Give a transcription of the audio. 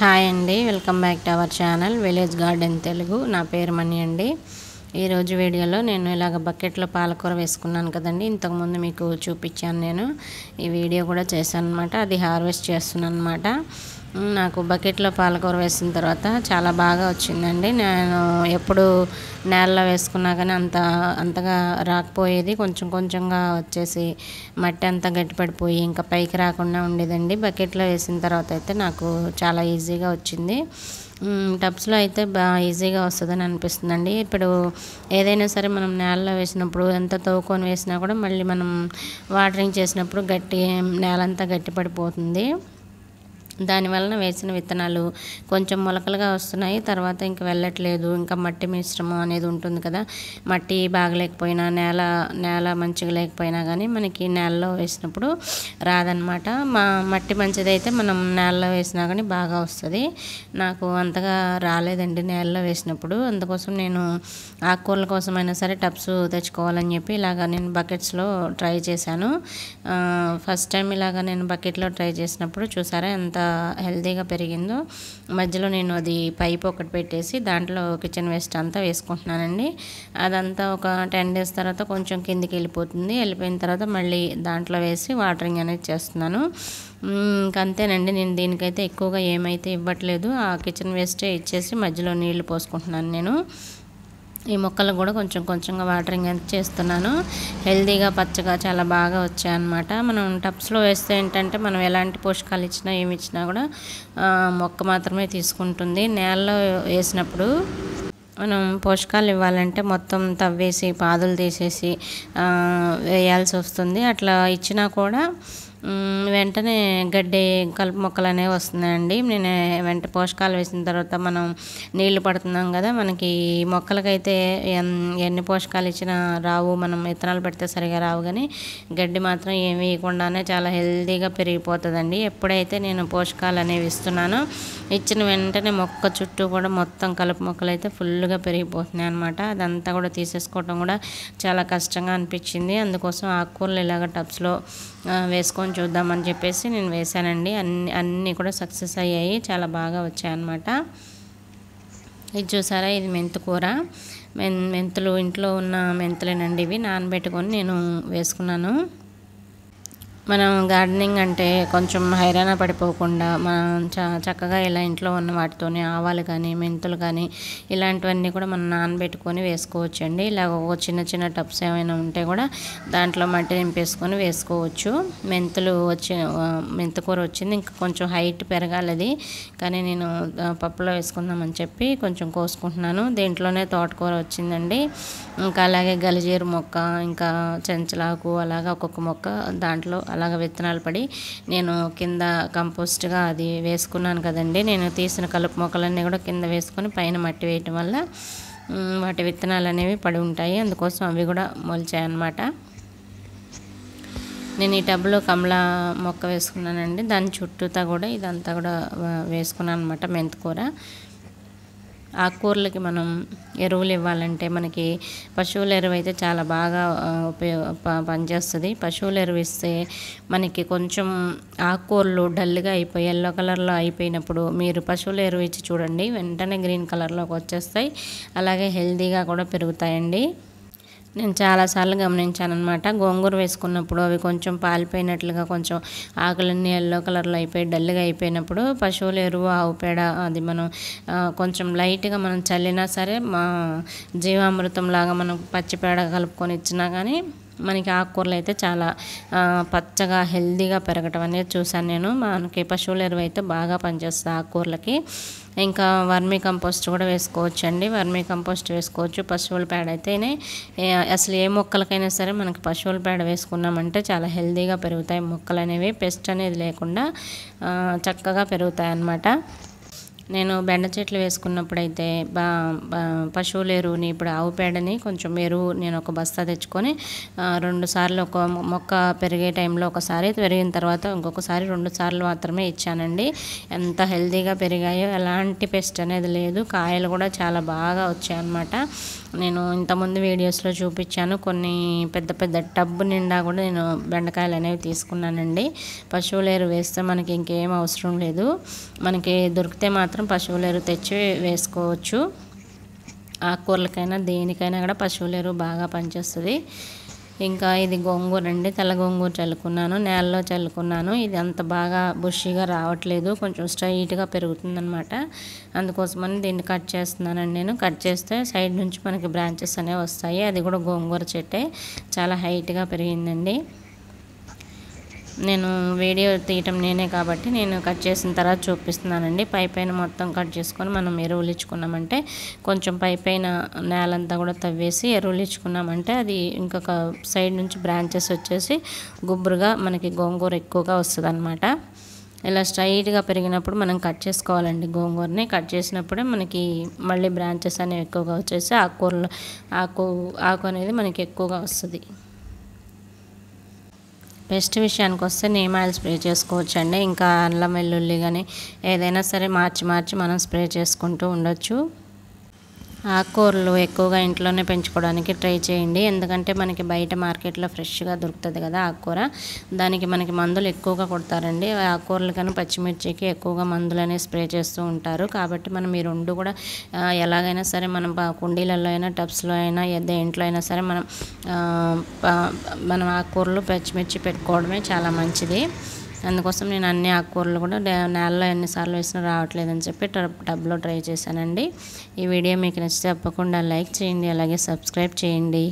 hi అండి welcome back to our channel village garden Telugu నా పేరు మణి అండి ఈరోజు వీడియోలో నేను ఇలాగ బకెట్లో పాలకూర వేసుకున్నాను కదండి ఇంతకుముందు మీకు చూపించాను నేను ఈ వీడియో కూడా చేశాను అనమాట అది హార్వెస్ట్ చేస్తున్నాను అనమాట నాకు బకెట్లో పాలకూర వేసిన తర్వాత చాలా బాగా వచ్చిందండి నేను ఎప్పుడు నేలలో వేసుకున్నా కానీ అంత అంతగా రాకపోయేది కొంచెం కొంచెంగా వచ్చేసి మట్టి అంతా గట్టిపడిపోయి ఇంకా పైకి రాకుండా ఉండేదండి బకెట్లో వేసిన తర్వాత అయితే నాకు చాలా ఈజీగా వచ్చింది టబ్స్లో అయితే బాగా ఈజీగా వస్తుందని అనిపిస్తుందండి ఇప్పుడు ఏదైనా సరే మనం నేలలో వేసినప్పుడు ఎంత తవ్వుకొని వేసినా కూడా మళ్ళీ మనం వాటరింగ్ చేసినప్పుడు గట్టి నేలంతా గట్టిపడిపోతుంది దాని వలన వేసిన విత్తనాలు కొంచెం మొలకలుగా వస్తున్నాయి తర్వాత ఇంకా వెళ్ళట్లేదు ఇంకా మట్టి మిశ్రమం అనేది ఉంటుంది కదా మట్టి బాగలేకపోయినా నేల నేల మంచిగా లేకపోయినా కానీ మనకి నేలలో వేసినప్పుడు రాదనమాట మా మట్టి మంచిదైతే మనం నేలలో వేసినా కానీ బాగా వస్తుంది నాకు అంతగా రాలేదండి నేలలో వేసినప్పుడు అందుకోసం నేను ఆకుకూరల కోసమైనా సరే టప్స్ తెచ్చుకోవాలని చెప్పి ఇలాగ నేను బకెట్స్లో ట్రై చేశాను ఫస్ట్ టైం ఇలాగ నేను బకెట్లో ట్రై చేసినప్పుడు చూసారా ఎంత హెల్తీగా పెరిగిందో మధ్యలో నేను అది పైప్ ఒకటి పెట్టేసి దాంట్లో కిచెన్ వేస్ట్ అంతా వేసుకుంటున్నానండి అదంతా ఒక టెన్ డేస్ తర్వాత కొంచెం కిందికి వెళ్ళిపోతుంది వెళ్ళిపోయిన తర్వాత మళ్ళీ దాంట్లో వేసి వాటరింగ్ అనేది చేస్తున్నాను అంతేనండి నేను దీనికైతే ఎక్కువగా ఏమైతే ఇవ్వట్లేదు ఆ కిచెన్ వేస్టే ఇచ్చేసి మధ్యలో నీళ్లు పోసుకుంటున్నాను నేను ఈ మొక్కలకు కూడా కొంచెం కొంచెంగా వాటరింగ్ అనేది చేస్తున్నాను హెల్దీగా పచ్చగా చాలా బాగా వచ్చాయన్నమాట మనం టబ్స్లో వేస్తే ఏంటంటే మనం ఎలాంటి పోషకాలు ఇచ్చినా ఏమి ఇచ్చినా కూడా మొక్క మాత్రమే తీసుకుంటుంది నేలలో వేసినప్పుడు మనం పోషకాలు ఇవ్వాలంటే మొత్తం తవ్వేసి పాదులు తీసేసి వేయాల్సి వస్తుంది అట్లా ఇచ్చినా కూడా వెంటనే గడ్డి కలుపు మొక్కలు అనేవి వస్తున్నాయండి నేను వెంట పోషకాలు వేసిన తర్వాత మనం నీళ్లు పడుతున్నాం కదా మనకి మొక్కలకైతే ఎన్ని పోషకాలు ఇచ్చినా రావు మనం విత్తనాలు పెడితే సరిగా రావు కానీ గడ్డి మాత్రం ఏమి వేయకుండానే చాలా హెల్తీగా పెరిగిపోతుందండి ఎప్పుడైతే నేను పోషకాలు అనేవి ఇస్తున్నానో ఇచ్చిన వెంటనే మొక్క చుట్టూ కూడా మొత్తం కలుపు మొక్కలు అయితే ఫుల్గా పెరిగిపోతున్నాయి అనమాట అదంతా కూడా తీసేసుకోవటం కూడా చాలా కష్టంగా అనిపించింది అందుకోసం ఆకుకూరలు ఇలాగ టబ్స్లో వేసుకొని చూద్దామని చెప్పేసి నేను వేశానండి అన్ని అన్నీ కూడా సక్సెస్ అయ్యాయి చాలా బాగా వచ్చాయన్నమాట ఇది చూసారా ఇది మెంతుకూర మెన్ మెంతులు ఇంట్లో ఉన్న మెంతులేనండి ఇవి నానబెట్టుకొని నేను వేసుకున్నాను మనం గార్డెనింగ్ అంటే కొంచెం హైరాణ పడిపోకుండా మనం చ చక్కగా ఇలా ఇంట్లో ఉన్న వాటితోనే ఆవాలు కానీ మెంతులు కానీ ఇలాంటివన్నీ కూడా మనం నానబెట్టుకొని వేసుకోవచ్చు అండి ఇలా ఒక చిన్న చిన్న టబ్స్ ఏమైనా ఉంటే కూడా దాంట్లో మట్టి నింపేసుకొని వేసుకోవచ్చు మెంతులు వచ్చి మెంతకూర వచ్చింది ఇంకా కొంచెం హైట్ పెరగాలది కానీ నేను పప్పులో వేసుకుందామని చెప్పి కొంచెం కోసుకుంటున్నాను దీంట్లోనే తోటకూర వచ్చిందండి ఇంకా అలాగే గలిజీరు మొక్క ఇంకా చెంచలాకు అలాగా ఒక్కొక్క మొక్క దాంట్లో అలాగ విత్తనాలు పడి నేను కింద కంపోస్ట్గా అది వేసుకున్నాను కదండి నేను తీసిన కలుపు మొక్కలన్నీ కూడా కింద వేసుకొని పైన మట్టి వేయటం వల్ల వాటి విత్తనాలు అనేవి పడి ఉంటాయి అందుకోసం అవి కూడా మొలిచాయన్నమాట నేను ఈ టబ్లో కమలా మొక్క వేసుకున్నానండి దాని చుట్టూతా కూడా ఇదంతా కూడా వేసుకున్నాను అనమాట మెంతికూర ఆకుకూరలకి మనం ఎరువులు ఇవ్వాలంటే మనకి పశువుల ఎరువు అయితే చాలా బాగా ఉపయోగ పనిచేస్తుంది పశువుల ఎరువు ఇస్తే మనకి కొంచెం ఆకుకూరలు డల్గా అయిపోయి ఎల్లో కలర్లో అయిపోయినప్పుడు మీరు పశువుల ఎరువు ఇచ్చి చూడండి వెంటనే గ్రీన్ కలర్లోకి వచ్చేస్తాయి అలాగే హెల్దీగా కూడా పెరుగుతాయండి నేను చాలాసార్లు గమనించాను అనమాట గోంగూర వేసుకున్నప్పుడు అవి కొంచెం పాలిపోయినట్లుగా కొంచెం ఆకులన్నీ ఎల్లో కలర్లో అయిపోయి డల్గా అయిపోయినప్పుడు పశువుల ఎరువు ఆవు పేడ అది మనం కొంచెం లైట్గా మనం చల్లినా సరే మా జీవామృతం లాగా మనం పచ్చిపేడ కలుపుకొని ఇచ్చినా కానీ మనకి ఆకుకూరలు అయితే చాలా పచ్చగా హెల్దీగా పెరగటం అనేది చూశాను నేను మనకి పశువుల ఎరువు అయితే బాగా పనిచేస్తుంది ఆకుకూరలకి ఇంకా వర్మీ కంపోస్ట్ కూడా వేసుకోవచ్చు అండి వర్మీ కంపోస్ట్ వేసుకోవచ్చు పశువుల పేడ అయితేనే అసలు ఏ మొక్కలకైనా సరే మనకి పశువుల పేడ వేసుకున్నామంటే చాలా హెల్దీగా పెరుగుతాయి మొక్కలు అనేవి పెస్ట్ అనేది లేకుండా చక్కగా పెరుగుతాయి అన్నమాట నేను బెండ చెట్లు వేసుకున్నప్పుడైతే బా పశువులు ఎరువుని ఇప్పుడు ఆవు పేడని కొంచెం ఎరువు నేను ఒక బస్తా తెచ్చుకొని రెండు సార్లు ఒక మొక్క పెరిగే టైంలో ఒకసారి పెరిగిన తర్వాత ఇంకొకసారి రెండు సార్లు మాత్రమే ఇచ్చానండి ఎంత హెల్తీగా పెరిగాయో ఎలాంటి పెస్ట్ అనేది లేదు కాయలు కూడా చాలా బాగా వచ్చాయన్నమాట నేను ఇంతకుముందు వీడియోస్లో చూపించాను కొన్ని పెద్ద పెద్ద టబ్ నిండా కూడా నేను బెండకాయలు అనేవి తీసుకున్నానండి పశువులేరు వేస్తే మనకి ఇంకేం అవసరం లేదు మనకి దొరికితే మాత్రం పశువులేరు తెచ్చి వేసుకోవచ్చు ఆకుకూరలకైనా దేనికైనా కూడా పశువులేరు బాగా పనిచేస్తుంది ఇంకా ఇది గోంగూర అండి తెల్ల గోంగూర చల్లుకున్నాను నేలలో చల్లుకున్నాను ఇది అంత బాగా బుషిగా రావట్లేదు కొంచెం స్ట్రైట్గా పెరుగుతుందనమాట అందుకోసమని దీన్ని కట్ చేస్తున్నానండి నేను కట్ చేస్తే సైడ్ నుంచి మనకి బ్రాంచెస్ అనేవి వస్తాయి అది కూడా గోంగూర చెట్టే చాలా హైట్గా పెరిగిందండి నేను వీడియో తీయటం నేనే కాబట్టి నేను కట్ చేసిన తర్వాత చూపిస్తున్నానండి పై పైన మొత్తం కట్ చేసుకొని మనం ఎరువులు ఇచ్చుకున్నామంటే కొంచెం పై పైన నేలంతా కూడా తవ్వేసి ఎరువులు ఇచ్చుకున్నామంటే అది ఇంకొక సైడ్ నుంచి బ్రాంచెస్ వచ్చేసి గుబురుగా మనకి గోంగూర ఎక్కువగా వస్తుంది అనమాట ఇలా స్ట్రైట్గా పెరిగినప్పుడు మనం కట్ చేసుకోవాలండి గోంగూరని కట్ చేసినప్పుడే మనకి మళ్ళీ బ్రాంచెస్ అనేవి ఎక్కువగా వచ్చేసి ఆకుకూరలు ఆకు ఆకు అనేది మనకి ఎక్కువగా వస్తుంది పేస్ట్ విషయానికి వస్తే నేమ్ ఆయిల్ స్ప్రే చేసుకోవచ్చండి ఇంకా అల్లం వెల్లుల్లి కానీ ఏదైనా సరే మార్చి మార్చి మనం స్ప్రే చేసుకుంటూ ఉండొచ్చు ఆకుకూరలు ఎక్కువగా ఇంట్లోనే పెంచుకోవడానికి ట్రై చేయండి ఎందుకంటే మనకి బయట మార్కెట్లో ఫ్రెష్గా దొరుకుతుంది కదా ఆకుకూర దానికి మనకి మందులు ఎక్కువగా కొడతారండి ఆకుకూరలు కానీ పచ్చిమిర్చికి ఎక్కువగా మందులనే స్ప్రే చేస్తూ ఉంటారు కాబట్టి మనం ఈ రెండు కూడా ఎలాగైనా సరే మనం కుండీలలో అయినా టబ్స్లో అయినా దేంట్లో అయినా సరే మనం మనం ఆకుకూరలు పచ్చిమిర్చి పెట్టుకోవడమే చాలా మంచిది అందుకోసం నేను అన్ని ఆకుకూరలు కూడా నెలలో ఎన్నిసార్లు వేసినా రావట్లేదని చెప్పి డబ్బులో ట్రై చేశానండి ఈ వీడియో మీకు నచ్చితే తప్పకుండా లైక్ చేయండి అలాగే సబ్స్క్రైబ్ చేయండి